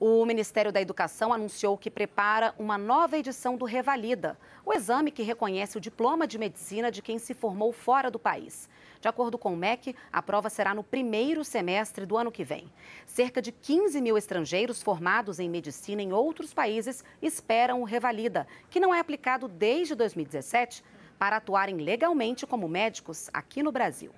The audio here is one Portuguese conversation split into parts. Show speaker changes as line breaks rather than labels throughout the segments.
O Ministério da Educação anunciou que prepara uma nova edição do Revalida, o exame que reconhece o diploma de medicina de quem se formou fora do país. De acordo com o MEC, a prova será no primeiro semestre do ano que vem. Cerca de 15 mil estrangeiros formados em medicina em outros países esperam o Revalida, que não é aplicado desde 2017, para atuarem legalmente como médicos aqui no Brasil.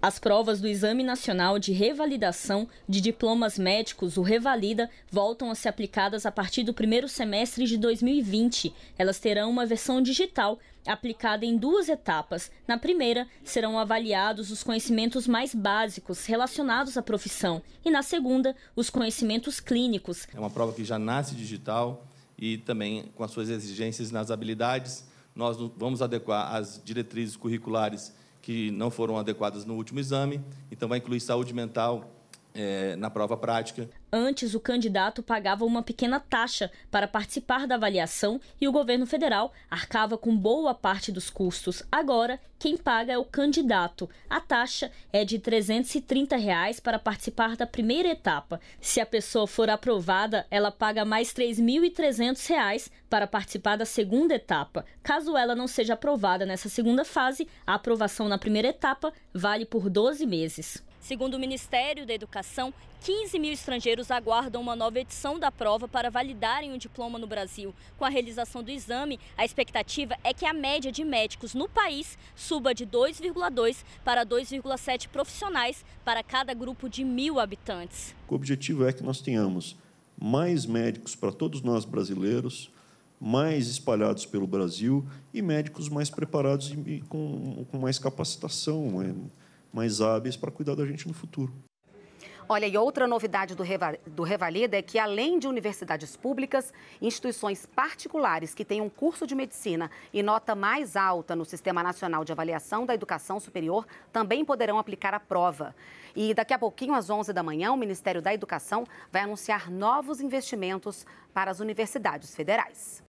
As provas do Exame Nacional de Revalidação de Diplomas Médicos, o Revalida, voltam a ser aplicadas a partir do primeiro semestre de 2020. Elas terão uma versão digital aplicada em duas etapas. Na primeira, serão avaliados os conhecimentos mais básicos relacionados à profissão, e na segunda, os conhecimentos clínicos.
É uma prova que já nasce digital e também com as suas exigências nas habilidades. Nós vamos adequar as diretrizes curriculares que não foram adequadas no último exame. Então, vai incluir saúde mental é, na prova prática.
Antes, o candidato pagava uma pequena taxa para participar da avaliação e o governo federal arcava com boa parte dos custos. Agora, quem paga é o candidato. A taxa é de R$ 330 reais para participar da primeira etapa. Se a pessoa for aprovada, ela paga mais R$ 3.300 reais para participar da segunda etapa. Caso ela não seja aprovada nessa segunda fase, a aprovação na primeira etapa vale por 12 meses. Segundo o Ministério da Educação, 15 mil estrangeiros aguardam uma nova edição da prova para validarem o um diploma no Brasil. Com a realização do exame, a expectativa é que a média de médicos no país suba de 2,2 para 2,7 profissionais para cada grupo de mil habitantes. O
objetivo é que nós tenhamos mais médicos para todos nós brasileiros, mais espalhados pelo Brasil e médicos mais preparados e com, com mais capacitação. É, mais hábeis para cuidar da gente no futuro.
Olha, e outra novidade do, Reva, do Revalida é que, além de universidades públicas, instituições particulares que têm um curso de medicina e nota mais alta no Sistema Nacional de Avaliação da Educação Superior também poderão aplicar a prova. E daqui a pouquinho, às 11 da manhã, o Ministério da Educação vai anunciar novos investimentos para as universidades federais.